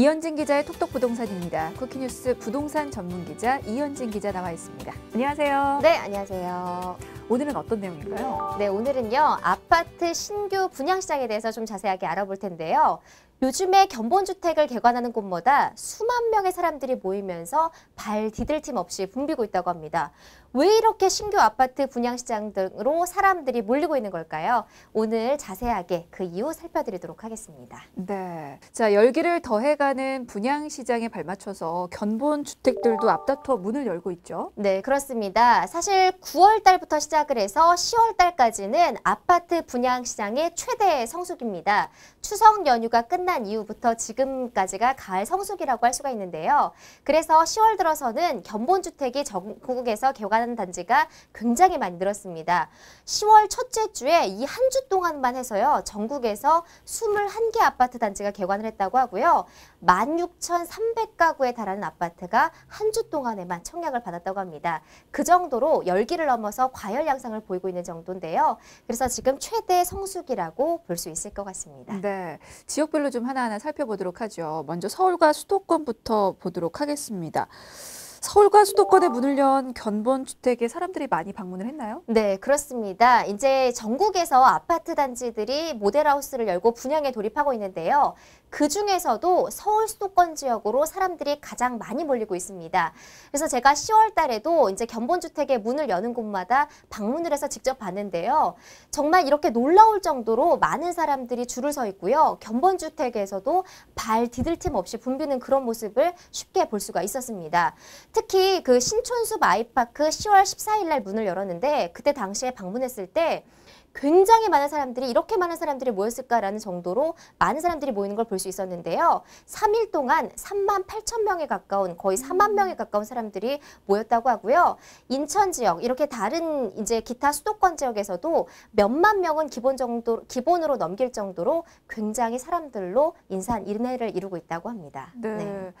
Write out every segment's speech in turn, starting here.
이현진 기자의 톡톡 부동산입니다. 쿠키뉴스 부동산 전문 기자 이현진 기자 나와 있습니다. 안녕하세요. 네, 안녕하세요. 오늘은 어떤 내용인가요? 네, 오늘은요. 아파트 신규 분양 시장에 대해서 좀 자세하게 알아볼 텐데요. 요즘에 견본주택을 개관하는 곳마다 수만 명의 사람들이 모이면서 발 디딜 틈 없이 붐비고 있다고 합니다. 왜 이렇게 신규 아파트 분양시장 등으로 사람들이 몰리고 있는 걸까요? 오늘 자세하게 그 이유 살펴드리도록 하겠습니다. 네. 자, 열기를 더해가는 분양시장에 발맞춰서 견본 주택들도 앞다퉈 문을 열고 있죠. 네, 그렇습니다. 사실 9월 달부터 시작을 해서 10월 달까지는 아파트 분양시장의 최대 성수기입니다. 추석 연휴가 끝난 이후부터 지금까지가 가을 성수기라고 할 수가 있는데요. 그래서 10월 들어서는 견본주택이 전국에서 개관 개발하는 단지가 굉장히 많이 늘었습니다. 10월 첫째 주에 이 한 주 동안만 해서요. 전국에서 21개 아파트 단지가 개관을 했다고 하고요. 16,300가구에 달하는 아파트가 한 주 동안에만 청약을 받았다고 합니다. 그 정도로 열기를 넘어서 과열 양상을 보이고 있는 정도인데요. 그래서 지금 최대 성수기라고 볼 수 있을 것 같습니다. 네. 지역별로 좀 하나하나 살펴보도록 하죠. 먼저 서울과 수도권부터 보도록 하겠습니다. 서울과 수도권의 문을 연 견본 주택에 사람들이 많이 방문을 했나요? 네, 그렇습니다. 이제 전국에서 아파트 단지들이 모델하우스를 열고 분양에 돌입하고 있는데요. 그 중에서도 서울 수도권 지역으로 사람들이 가장 많이 몰리고 있습니다. 그래서 제가 10월 달에도 이제 견본주택에 문을 여는 곳마다 방문을 해서 직접 봤는데요. 정말 이렇게 놀라울 정도로 많은 사람들이 줄을 서 있고요. 견본주택에서도 발 디딜 틈 없이 붐비는 그런 모습을 쉽게 볼 수가 있었습니다. 특히 그 신촌숲 아이파크 10월 14일 날 문을 열었는데 그때 당시에 방문했을 때 굉장히 많은 사람들이 이렇게 많은 사람들이 모였을까라는 정도로 많은 사람들이 모이는 걸 볼 수 있었는데요. 3일 동안 3만 8천 명에 가까운 거의 4만 명에 가까운 사람들이 모였다고 하고요. 인천 지역 이렇게 다른 이제 기타 수도권 지역에서도 몇만 명은 기본 정도 기본으로 넘길 정도로 굉장히 사람들로 인산 인해를 이루고 있다고 합니다. 네. 네.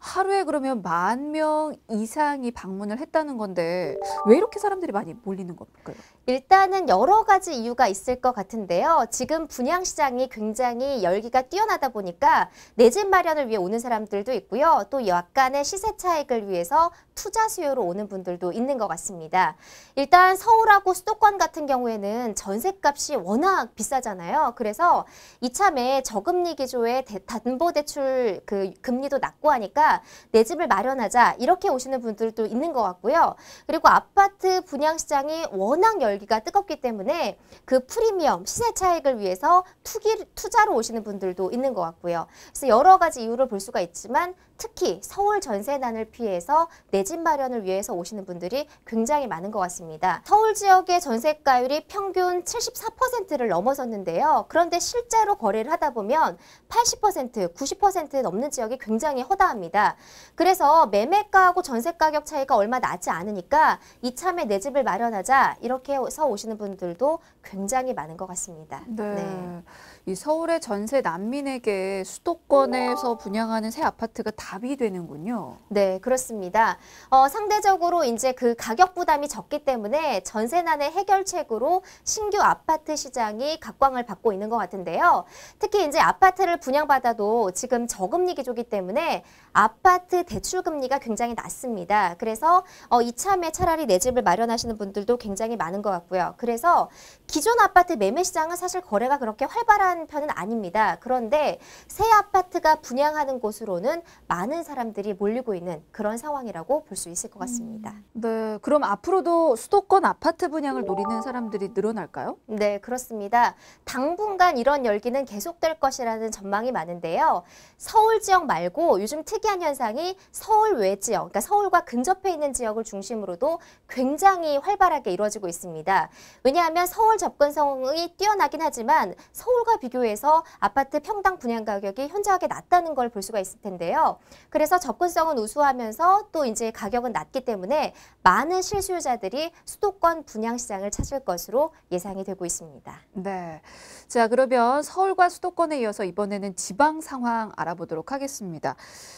하루에 그러면 만 명 이상이 방문을 했다는 건데 왜 이렇게 사람들이 많이 몰리는 걸까요? 일단은 여러 가지 이유가 있을 것 같은데요. 지금 분양시장이 굉장히 열기가 뛰어나다 보니까 내 집 마련을 위해 오는 사람들도 있고요. 또 약간의 시세 차익을 위해서 투자 수요로 오는 분들도 있는 것 같습니다. 일단 서울하고 수도권 같은 경우에는 전셋값이 워낙 비싸잖아요. 그래서 이참에 저금리 기조에 대, 담보대출 그 금리도 낮고 하니까 내 집을 마련하자 이렇게 오시는 분들도 있는 것 같고요. 그리고 아파트 분양시장이 워낙 열기가 뜨겁기 때문에 그 프리미엄 시세 차익을 위해서 투기, 투자로 오시는 분들도 있는 것 같고요. 그래서 여러 가지 이유를 볼 수가 있지만 특히 서울 전세난을 피해서 내 집 마련을 위해서 오시는 분들이 굉장히 많은 것 같습니다. 서울 지역의 전세가율이 평균 74%를 넘어섰는데요. 그런데 실제로 거래를 하다 보면 80%, 90% 넘는 지역이 굉장히 허다합니다. 그래서 매매가하고 전세 가격 차이가 얼마 나지 않으니까 이참에 내 집을 마련하자 이렇게 해서 오시는 분들도 굉장히 많은 것 같습니다. 네. 네. 이 서울의 전세 난민에게 수도권에서 분양하는 새 아파트가 답이 되는군요. 네, 그렇습니다. 어, 상대적으로 이제 그 가격 부담이 적기 때문에 전세난의 해결책으로 신규 아파트 시장이 각광을 받고 있는 것 같은데요. 특히 이제 아파트를 분양받아도 지금 저금리 기조기 때문에 아파트 대출 금리가 굉장히 낮습니다. 그래서 어, 이참에 차라리 내 집을 마련하시는 분들도 굉장히 많은 것 같고요. 그래서 기존 아파트 매매 시장은 사실 거래가 그렇게 활발한 한 편은 아닙니다. 그런데 새 아파트가 분양하는 곳으로는 많은 사람들이 몰리고 있는 그런 상황이라고 볼 수 있을 것 같습니다. 음. 네, 그럼 앞으로도 수도권 아파트 분양을 노리는 사람들이 늘어날까요? 네, 그렇습니다. 당분간 이런 열기는 계속될 것이라는 전망이 많은데요. 서울 지역 말고 요즘 특이한 현상이 서울 외 지역, 그러니까 서울과 근접해 있는 지역을 중심으로도 굉장히 활발하게 이루어지고 있습니다. 왜냐하면 서울 접근성이 뛰어나긴 하지만 서울과 비교해서 아파트 평당 분양 가격이 현저하게 낮다는 걸 볼 수가 있을 텐데요. 그래서 접근성은 우수하면서 또 이제 가격은 낮기 때문에 많은 실수요자들이 수도권 분양 시장을 찾을 것으로 예상이 되고 있습니다. 네. 자, 그러면 서울과 수도권에 이어서 이번에는 지방 상황 알아보도록 하겠습니다.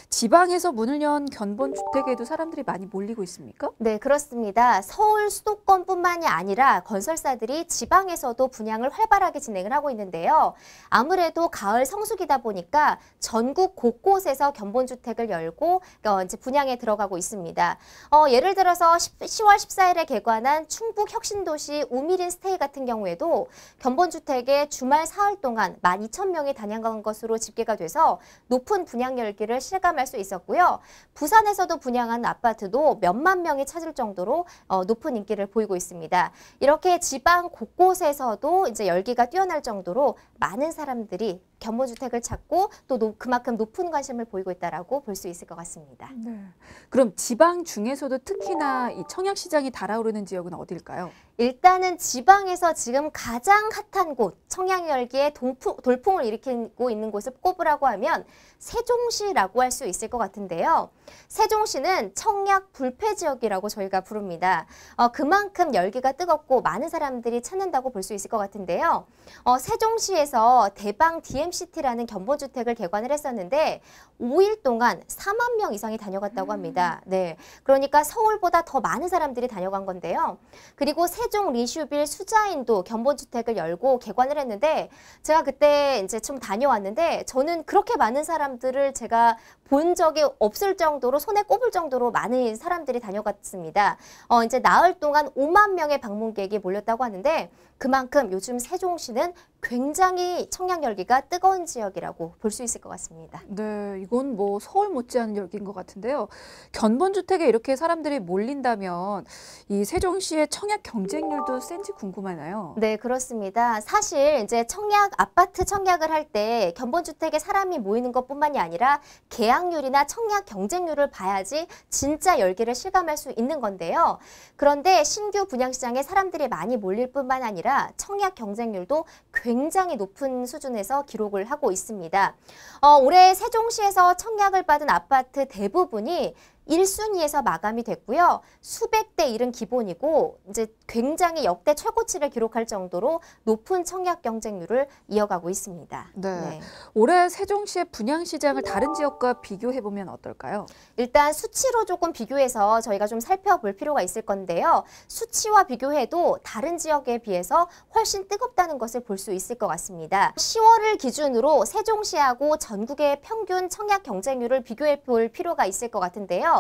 지방에서 문을 연 견본 주택에도 사람들이 많이 몰리고 있습니까? 네, 그렇습니다. 서울 수도권뿐만이 아니라 건설사들이 지방에서도 분양을 활발하게 진행을 하고 있는데요. 아무래도 가을 성수기다 보니까 전국 곳곳에서 견본주택을 열고 어, 이제 분양에 들어가고 있습니다. 어, 예를 들어서 10, 10월 14일에 개관한 충북 혁신도시 우미린 스테이 같은 경우에도 견본주택에 주말 사흘 동안 12,000명이 단양간 것으로 집계가 돼서 높은 분양 열기를 실감할 수 있었고요. 부산에서도 분양한 아파트도 몇만 명이 찾을 정도로 어, 높은 인기를 보이고 있습니다. 이렇게 지방 곳곳에서도 이제 열기가 뛰어날 정도로 많은 사람들이 견모주택을 찾고 또 노, 그만큼 높은 관심을 보이고 있다라고 볼 수 있을 것 같습니다. 네. 그럼 지방 중에서도 특히나 이 청약 시장이 달아오르는 지역은 어딜까요 일단은 지방에서 지금 가장 핫한 곳, 청양열기에 동풍, 돌풍을 일으키고 있는 곳을 꼽으라고 하면 세종시라고 할 수 있을 것 같은데요. 세종시는 청약 불패 지역이라고 저희가 부릅니다. 어, 그만큼 열기가 뜨겁고 많은 사람들이 찾는다고 볼 수 있을 것 같은데요. 어, 세종시에서 대방 DMCT라는 견본주택을 개관을 했었는데 5일 동안 4만 명 이상이 다녀갔다고 합니다. 음. 네, 그러니까 서울보다 더 많은 사람들이 다녀간 건데요. 그리고 세 세종 리슈빌 수자인도 견본주택을 열고 개관을 했는데 제가 그때 이제 좀 다녀왔는데 저는 그렇게 많은 사람들을 제가 본 적이 없을 정도로 손에 꼽을 정도로 많은 사람들이 다녀갔습니다. 어, 이제 나흘 동안 5만 명의 방문객이 몰렸다고 하는데 그만큼 요즘 세종시는 굉장히 청량 열기가 뜨거운 지역이라고 볼 수 있을 것 같습니다. 네, 이건 뭐 서울 못지않은 열기인 것 같은데요. 견본 주택에 이렇게 사람들이 몰린다면 이 세종시의 청약 경쟁률도 센지 궁금하나요? 네, 그렇습니다. 사실 이제 청약 아파트 청약을 할 때 견본 주택에 사람이 모이는 것뿐만이 아니라 계약 배양률이나 청약 경쟁률을 봐야지 진짜 열기를 실감할 수 있는 건데요. 그런데 신규 분양시장에 사람들이 많이 몰릴 뿐만 아니라 청약 경쟁률도 굉장히 높은 수준에서 기록을 하고 있습니다. 어, 올해 세종시에서 청약을 받은 아파트 대부분이 1순위에서 마감이 됐고요. 수백 대 1은 기본이고 이제 굉장히 역대 최고치를 기록할 정도로 높은 청약 경쟁률을 이어가고 있습니다. 네. 네. 올해 세종시의 분양시장을 다른 지역과 비교해보면 어떨까요? 일단 수치로 조금 비교해서 저희가 좀 살펴볼 필요가 있을 건데요. 수치와 비교해도 다른 지역에 비해서 훨씬 뜨겁다는 것을 볼 수 있을 것 같습니다. 10월을 기준으로 세종시하고 전국의 평균 청약 경쟁률을 비교해 볼 필요가 있을 것 같은데요.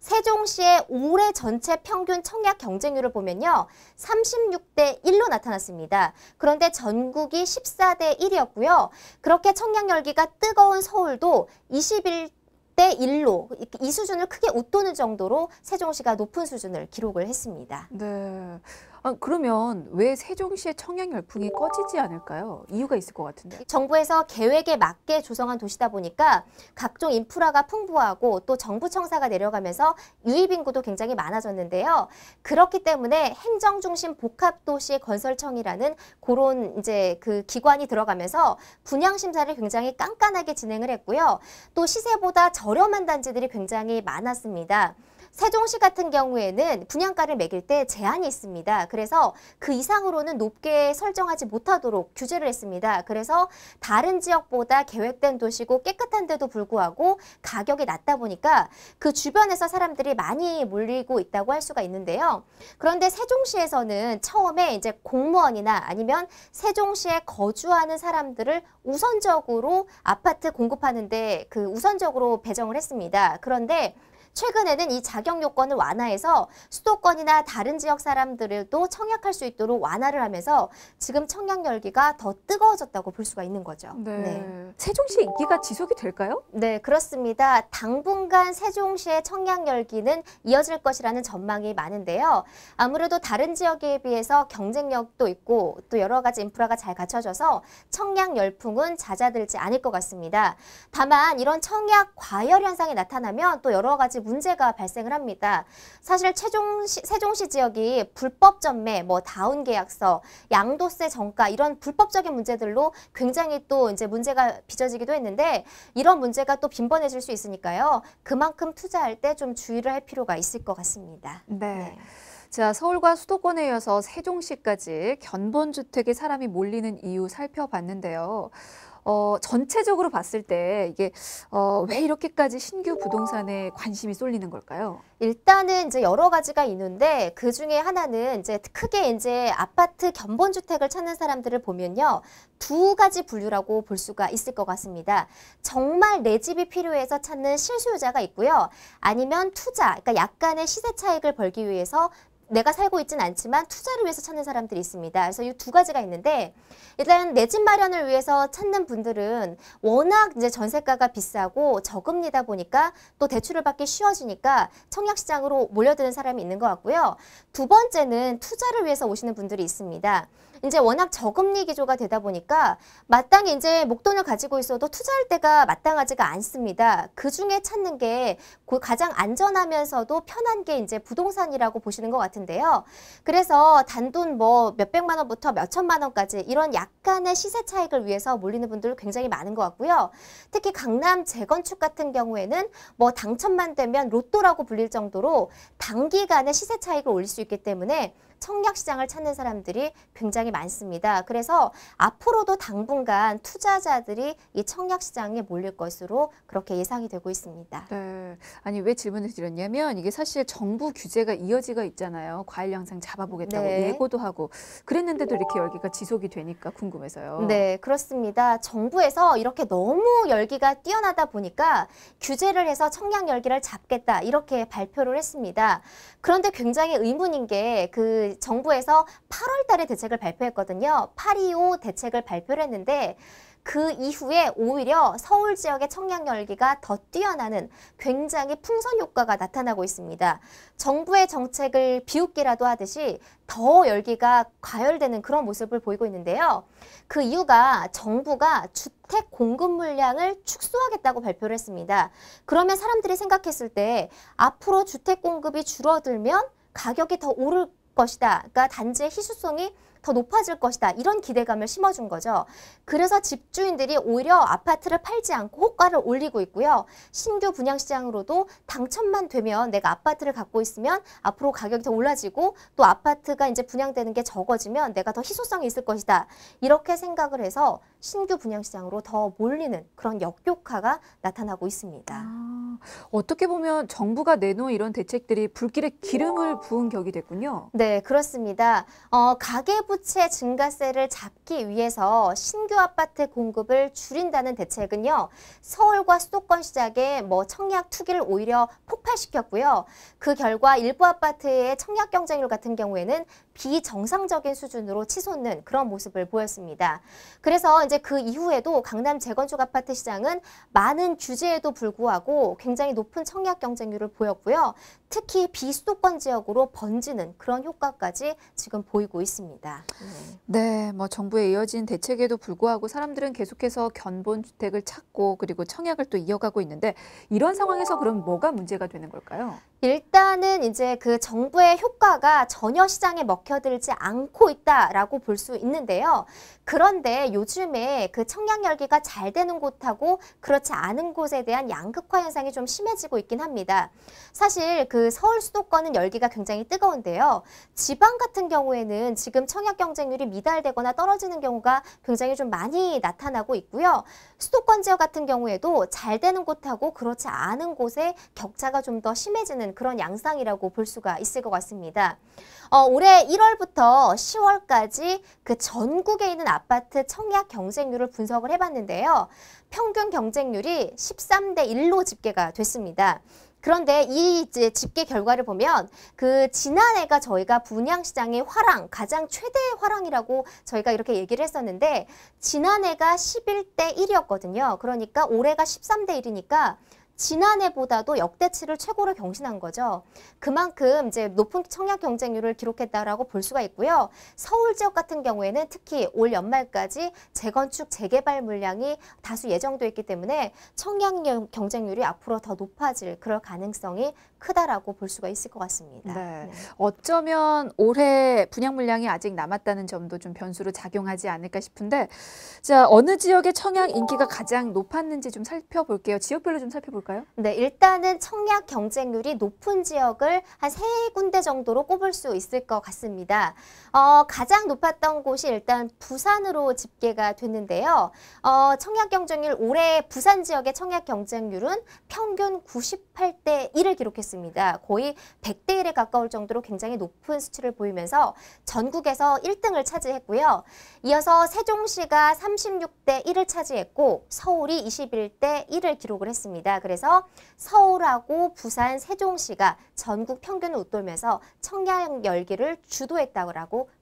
세종시의 올해 전체 평균 청약 경쟁률을 보면요. 36대 1로 나타났습니다. 그런데 전국이 14대 1이었고요. 그렇게 청약 열기가 뜨거운 서울도 21 대일로이 수준을 크게 웃도는 정도로 세종시가 높은 수준을 기록을 했습니다. 네. 아, 그러면 왜 세종시의 청약 열풍이 꺼지지 않을까요? 이유가 있을 것 같은데. 정부에서 계획에 맞게 조성한 도시다 보니까 각종 인프라가 풍부하고 또 정부 청사가 내려가면서 유입 인구도 굉장히 많아졌는데요. 그렇기 때문에 행정 중심 복합 도시 건설청이라는 그런 이제 그 기관이 들어가면서 분양 심사를 굉장히 깐깐하게 진행을 했고요. 또 시세보다 저렴한 단지들이 굉장히 많았습니다. 세종시 같은 경우에는 분양가를 매길 때 제한이 있습니다. 그래서 그 이상으로는 높게 설정하지 못하도록 규제를 했습니다. 그래서 다른 지역보다 계획된 도시고 깨끗한데도 불구하고 가격이 낮다 보니까 그 주변에서 사람들이 많이 몰리고 있다고 할 수가 있는데요. 그런데 세종시에서는 처음에 이제 공무원이나 아니면 세종시에 거주하는 사람들을 우선적으로 아파트 공급하는데 그 우선적으로 배정을 했습니다. 그런데 최근에는 이 자격 요건을 완화해서 수도권이나 다른 지역 사람들도 청약할 수 있도록 완화를 하면서 지금 청약 열기가 더 뜨거워졌다고 볼 수가 있는 거죠. 네. 네. 세종시 인기가 지속이 될까요? 네, 그렇습니다. 당분간 세종시의 청약 열기는 이어질 것이라는 전망이 많은데요. 아무래도 다른 지역에 비해서 경쟁력도 있고 또 여러 가지 인프라가 잘 갖춰져서 청약 열풍은 잦아들지 않을 것 같습니다. 다만 이런 청약 과열 현상이 나타나면 또 여러 가지 문제가 발생을 합니다. 사실 최종시, 세종시 지역이 불법 전매, 뭐 다운 계약서, 양도세 정가 이런 불법적인 문제들로 굉장히 또 이제 문제가 빚어지기도 했는데 이런 문제가 또 빈번해질 수 있으니까요. 그만큼 투자할 때 좀 주의를 할 필요가 있을 것 같습니다. 네. 네. 자, 서울과 수도권에 이어서 세종시까지 견본주택에 사람이 몰리는 이유 살펴봤는데요. 어, 전체적으로 봤을 때 이게 어, 왜 이렇게까지 신규 부동산에 관심이 쏠리는 걸까요? 일단은 이제 여러 가지가 있는데 그 중에 하나는 이제 크게 이제 아파트 견본 주택을 찾는 사람들을 보면요 두 가지 분류라고 볼 수가 있을 것 같습니다. 정말 내 집이 필요해서 찾는 실수요자가 있고요, 아니면 투자, 그러니까 약간의 시세 차익을 벌기 위해서 내가 살고 있진 않지만 투자를 위해서 찾는 사람들이 있습니다. 그래서 이 두 가지가 있는데 일단 내 집 마련을 위해서 찾는 분들은 워낙 이제 전세가가 비싸고 저금리다 보니까 또 대출을 받기 쉬워지니까 청약시장으로 몰려드는 사람이 있는 것 같고요. 두 번째는 투자를 위해서 오시는 분들이 있습니다. 이제 워낙 저금리 기조가 되다 보니까 마땅히 이제 목돈을 가지고 있어도 투자할 때가 마땅하지가 않습니다. 그 중에 찾는 게 그 가장 안전하면서도 편한 게 이제 부동산이라고 보시는 것 같아요. 같은데요. 그래서 단돈 뭐 몇백만 원부터 몇천만 원까지 이런 약간의 시세 차익을 위해서 몰리는 분들 굉장히 많은 것 같고요. 특히 강남 재건축 같은 경우에는 뭐 당첨만 되면 로또라고 불릴 정도로 단기간에 시세 차익을 올릴 수 있기 때문에 청약 시장을 찾는 사람들이 굉장히 많습니다. 그래서 앞으로도 당분간 투자자들이 이 청약 시장에 몰릴 것으로 그렇게 예상이 되고 있습니다. 네. 아니 왜 질문을 드렸냐면 이게 사실 정부 규제가 이어지가 있잖아요. 과일 양상 잡아보겠다고 네. 예고도 하고 그랬는데도 이렇게 열기가 지속이 되니까 궁금해서요. 네, 그렇습니다. 정부에서 이렇게 너무 열기가 뛰어나다 보니까 규제를 해서 청약 열기를 잡겠다 이렇게 발표를 했습니다. 그런데 굉장히 의문인 게그 정부에서 8월 달에 대책을 발표했거든요. 8.25 대책을 발표를 했는데 그 이후에 오히려 서울 지역의 청량 열기가 더 뛰어나는 굉장히 풍선 효과가 나타나고 있습니다. 정부의 정책을 비웃기라도 하듯이 더 열기가 과열되는 그런 모습을 보이고 있는데요. 그 이유가 정부가 주택 공급 물량을 축소하겠다고 발표를 했습니다. 그러면 사람들이 생각했을 때 앞으로 주택 공급이 줄어들면 가격이 더 오를 것이다. 그러니까 단지의 희수성이 더 높아질 것이다. 이런 기대감을 심어준 거죠. 그래서 집주인들이 오히려 아파트를 팔지 않고 호가를 올리고 있고요. 신규 분양시장으로도 당첨만 되면 내가 아파트를 갖고 있으면 앞으로 가격이 더 올라지고 또 아파트가 이제 분양되는 게 적어지면 내가 더 희소성이 있을 것이다. 이렇게 생각을 해서 신규 분양시장으로 더 몰리는 그런 역효과가 나타나고 있습니다. 아, 어떻게 보면 정부가 내놓은 이런 대책들이 불길에 기름을 부은 격이 됐군요. 네, 그렇습니다. 어, 가계부채 증가세를 잡기 위해서 신규 아파트 공급을 줄인다는 대책은요. 서울과 수도권 시장에뭐 청약 투기를 오히려 폭발시켰고요. 그 결과 일부 아파트의 청약 경쟁률 같은 경우에는 비정상적인 수준으로 치솟는 그런 모습을 보였습니다. 그래서 이제 그 이후에도 강남 재건축 아파트 시장은 많은 규제에도 불구하고 굉장히 높은 청약 경쟁률을 보였고요. 특히 비수도권 지역으로 번지는 그런 효과까지 지금 보이고 있습니다. 네, 네 뭐 정부의 이어진 대책에도 불구하고 사람들은 계속해서 견본 주택을 찾고 그리고 청약을 또 이어가고 있는데 이런 상황에서 그럼 뭐가 문제가 되는 걸까요? 일단은 이제 그 정부의 효과가 전혀 시장에 먹혀들지 않고 있다라고 볼 수 있는데요. 그런데 요즘에 그 청약 열기가 잘 되는 곳하고 그렇지 않은 곳에 대한 양극화 현상이 좀 심해지고 있긴 합니다. 사실 그 서울 수도권은 열기가 굉장히 뜨거운데요. 지방 같은 경우에는 지금 청약 경쟁률이 미달되거나 떨어지는 경우가 굉장히 좀 많이 나타나고 있고요. 수도권 지역 같은 경우에도 잘 되는 곳하고 그렇지 않은 곳의 격차가 좀 더 심해지는 그런 양상이라고 볼 수가 있을 것 같습니다. 어, 올해 1월부터 10월까지 그 전국에 있는 아파트 청약 경쟁률을 분석을 해봤는데요. 평균 경쟁률이 13대 1로 집계가 됐습니다. 그런데 이 이제 집계 결과를 보면 그 지난해가 저희가 분양시장의 화랑, 가장 최대의 화랑이라고 저희가 이렇게 얘기를 했었는데 지난해가 11대 1이었거든요. 그러니까 올해가 13대 1이니까 지난해보다도 역대치를 최고로 경신한 거죠. 그만큼 이제 높은 청약 경쟁률을 기록했다라고 볼 수가 있고요. 서울 지역 같은 경우에는 특히 올 연말까지 재건축 재개발 물량이 다수 예정돼 있기 때문에 청약 경쟁률이 앞으로 더 높아질 그럴 가능성이 크다라고 볼 수가 있을 것 같습니다. 네. 네. 어쩌면 올해 분양 물량이 아직 남았다는 점도 좀 변수로 작용하지 않을까 싶은데 자, 어느 지역의 청약 인기가 가장 높았는지 좀 살펴볼게요. 지역별로 좀 살펴볼게요. 볼까요? 네, 일단은 청약 경쟁률이 높은 지역을 한 세 군데 정도로 꼽을 수 있을 것 같습니다. 어, 가장 높았던 곳이 일단 부산으로 집계가 됐는데요. 어, 청약 경쟁률 올해 부산 지역의 청약 경쟁률은 평균 98대 1을 기록했습니다. 거의 100대 1에 가까울 정도로 굉장히 높은 수치를 보이면서 전국에서 1등을 차지했고요. 이어서 세종시가 36대 1을 차지했고 서울이 21대 1을 기록을 했습니다. 그래서 그래서 서울하고 부산, 세종시가 전국 평균을 웃돌면서 청량 열기를 주도했다고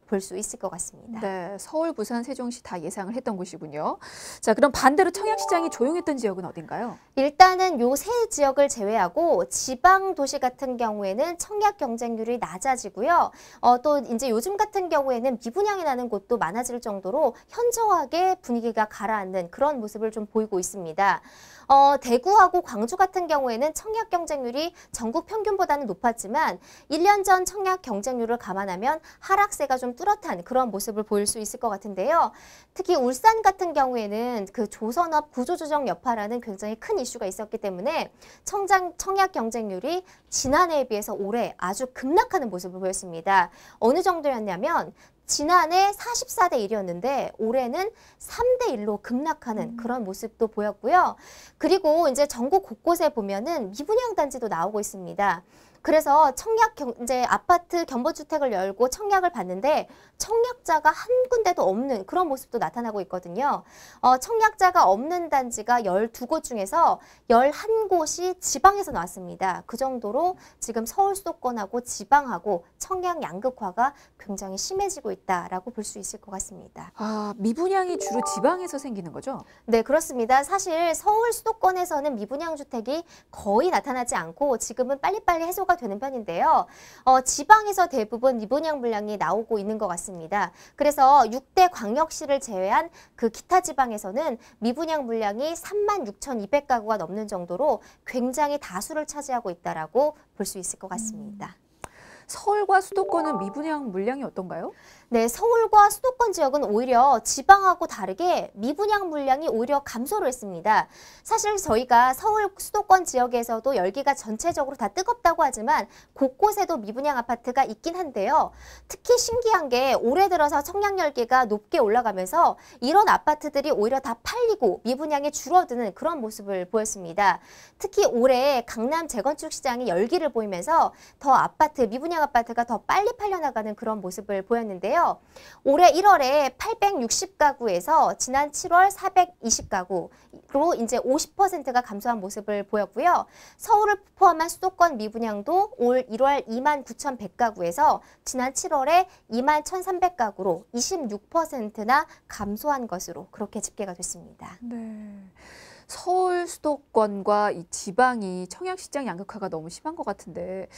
볼 수 있을 것 같습니다. 네, 서울, 부산, 세종시 다 예상을 했던 곳이군요. 자, 그럼 반대로 청약 시장이 조용했던 지역은 어딘가요? 일단은 요 세 지역을 제외하고 지방 도시 같은 경우에는 청약 경쟁률이 낮아지고요. 어, 또 이제 요즘 같은 경우에는 미분양이 나는 곳도 많아질 정도로 현저하게 분위기가 가라앉는 그런 모습을 좀 보이고 있습니다. 어, 대구하고 광주 같은 경우에는 청약 경쟁률이 전국 평균보다는 높았지만 1년 전 청약 경쟁률을 감안하면 하락세가 좀 뚜렷한 그런 모습을 보일 수 있을 것 같은데요. 특히 울산 같은 경우에는 그 조선업 구조조정 여파라는 굉장히 큰 이슈가 있었기 때문에 청장, 청약 경쟁률이 지난해에 비해서 올해 아주 급락하는 모습을 보였습니다. 어느 정도였냐면 지난해 44대 1이었는데 올해는 3대 1로 급락하는 음. 그런 모습도 보였고요. 그리고 이제 전국 곳곳에 보면은 미분양 단지도 나오고 있습니다. 그래서 청약 경, 이제 아파트 경보주택을 열고 청약을 받는데 청약자가 한 군데도 없는 그런 모습도 나타나고 있거든요. 어, 청약자가 없는 단지가 열두 곳 중에서 열한 곳이 지방에서 나왔습니다. 그 정도로 지금 서울 수도권하고 지방하고 청약 양극화가 굉장히 심해지고 있다라고 볼 수 있을 것 같습니다. 아, 미분양이 주로 지방에서 생기는 거죠? 네, 그렇습니다. 사실 서울 수도권에서는 미분양 주택이 거의 나타나지 않고 지금은 빨리빨리 해소가 해소가 되는 편인데요. 어, 지방에서 대부분 미분양 물량이 나오고 있는 것 같습니다. 그래서 6대 광역시를 제외한 그 기타 지방에서는 미분양 물량이 3만 6,200가구가 넘는 정도로 굉장히 다수를 차지하고 있다라고 볼 수 있을 것 같습니다. 음. 서울과 수도권은 미분양 물량이 어떤가요? 네, 서울과 수도권 지역은 오히려 지방하고 다르게 미분양 물량이 오히려 감소를 했습니다. 사실 저희가 서울 수도권 지역에서도 열기가 전체적으로 다 뜨겁다고 하지만 곳곳에도 미분양 아파트가 있긴 한데요. 특히 신기한 게 올해 들어서 청약 열기가 높게 올라가면서 이런 아파트들이 오히려 다 팔리고 미분양이 줄어드는 그런 모습을 보였습니다. 특히 올해 강남 재건축 시장이 열기를 보이면서 더 아파트 미분양 대동 아파트가 더 빨리 팔려나가는 그런 모습을 보였는데요. 올해 1월에 860가구에서 지난 7월 420가구로 이제 50%가 감소한 모습을 보였고요. 서울을 포함한 수도권 미분양도 올 1월 2 9,100가구에서 지난 7월에 2 1,300가구로 26%나 감소한 것으로 그렇게 집계가 됐습니다. 네. 서울 수도권과 이 지방이 청약 시장 양극화가 너무 심한 것 같은데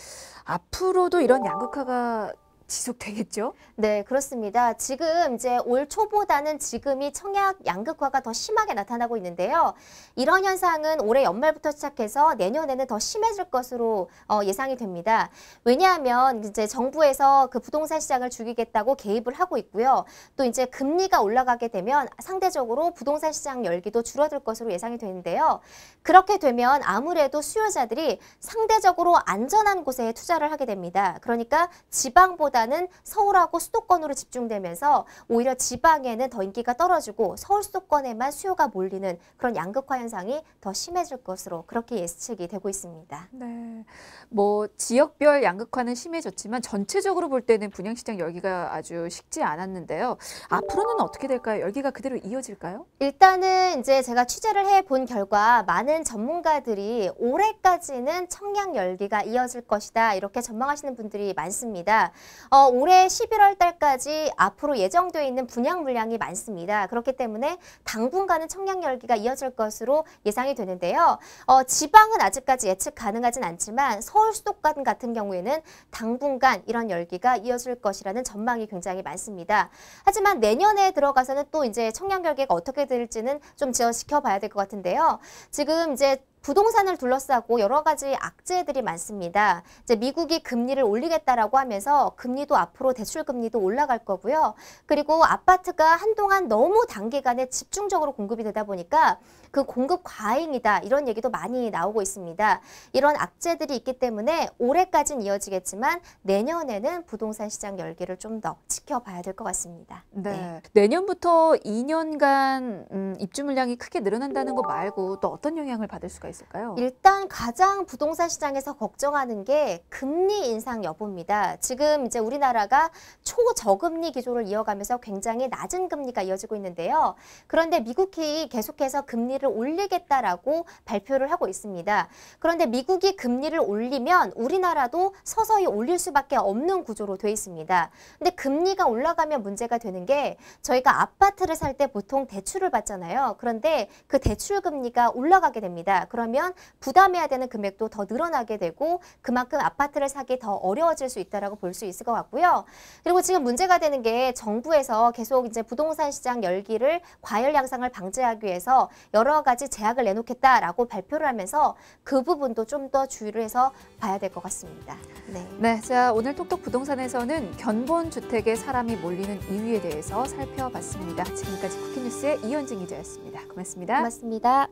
앞으로도 이런 양극화가 지속되겠죠? 네, 그렇습니다. 지금 이제 올 초보다는 지금이 청약 양극화가 더 심하게 나타나고 있는데요. 이런 현상은 올해 연말부터 시작해서 내년에는 더 심해질 것으로 어, 예상이 됩니다. 왜냐하면 이제 정부에서 그 부동산 시장을 죽이겠다고 개입을 하고 있고요. 또 이제 금리가 올라가게 되면 상대적으로 부동산 시장 열기도 줄어들 것으로 예상이 되는데요. 그렇게 되면 아무래도 수요자들이 상대적으로 안전한 곳에 투자를 하게 됩니다. 그러니까 지방보다 보다는 서울하고 수도권으로 집중되면서 오히려 지방에는 더 인기가 떨어지고 서울 수도권에만 수요가 몰리는 그런 양극화 현상이 더 심해질 것으로 그렇게 예측이 되고 있습니다. 네. 뭐 지역별 양극화는 심해졌지만 전체적으로 볼 때는 분양시장 열기가 아주 식지 않았는데요. 앞으로는 어떻게 될까요? 열기가 그대로 이어질까요? 일단은 이제 제가 취재를 해 본 결과 많은 전문가들이 올해까지는 청량 열기가 이어질 것이다 이렇게 전망하시는 분들이 많습니다. 어, 올해 11월 달까지 앞으로 예정되어 있는 분양 물량이 많습니다. 그렇기 때문에 당분간은 청량열기가 이어질 것으로 예상이 되는데요. 어, 지방은 아직까지 예측 가능하진 않지만 서울 수도권 같은 경우에는 당분간 이런 열기가 이어질 것이라는 전망이 굉장히 많습니다. 하지만 내년에 들어가서는 또 이제 청량열기가 어떻게 될지는 좀 지어지켜봐야 될 것 같은데요. 지금 이제 부동산을 둘러싸고 여러 가지 악재들이 많습니다. 이제 미국이 금리를 올리겠다라고 하면서 금리도 앞으로 대출 금리도 올라갈 거고요. 그리고 아파트가 한동안 너무 단기간에 집중적으로 공급이 되다 보니까 그 공급 과잉이다 이런 얘기도 많이 나오고 있습니다. 이런 악재들이 있기 때문에 올해까지는 이어지겠지만 내년에는 부동산 시장 열기를 좀 더 지켜봐야 될 것 같습니다. 네. 네. 내년부터 2년간 음, 입주 물량이 크게 늘어난다는 것 말고 또 어떤 영향을 받을 수가 있을까요? 있을까요? 일단 가장 부동산 시장에서 걱정하는 게 금리 인상 여부입니다. 지금 이제 우리나라가 초저금리 기조를 이어가면서 굉장히 낮은 금리가 이어지고 있는데요. 그런데 미국이 계속해서 금리를 올리겠다라고 발표를 하고 있습니다. 그런데 미국이 금리를 올리면 우리나라도 서서히 올릴 수밖에 없는 구조로 돼 있습니다. 근데 금리가 올라가면 문제가 되는 게 저희가 아파트를 살 때 보통 대출을 받잖아요. 그런데 그 대출 금리가 올라가게 됩니다. 그런 그러면 부담해야 되는 금액도 더 늘어나게 되고 그만큼 아파트를 사기 더 어려워질 수 있다라고 볼 수 있을 것 같고요. 그리고 지금 문제가 되는 게 정부에서 계속 이제 부동산 시장 열기를 과열 양상을 방지하기 위해서 여러 가지 제약을 내놓겠다라고 발표를 하면서 그 부분도 좀 더 주의를 해서 봐야 될 것 같습니다. 네. 네, 자 오늘 톡톡 부동산에서는 견본 주택에 사람이 몰리는 이유에 대해서 살펴봤습니다. 지금까지 쿠키뉴스의 이현진 기자였습니다. 고맙습니다. 고맙습니다.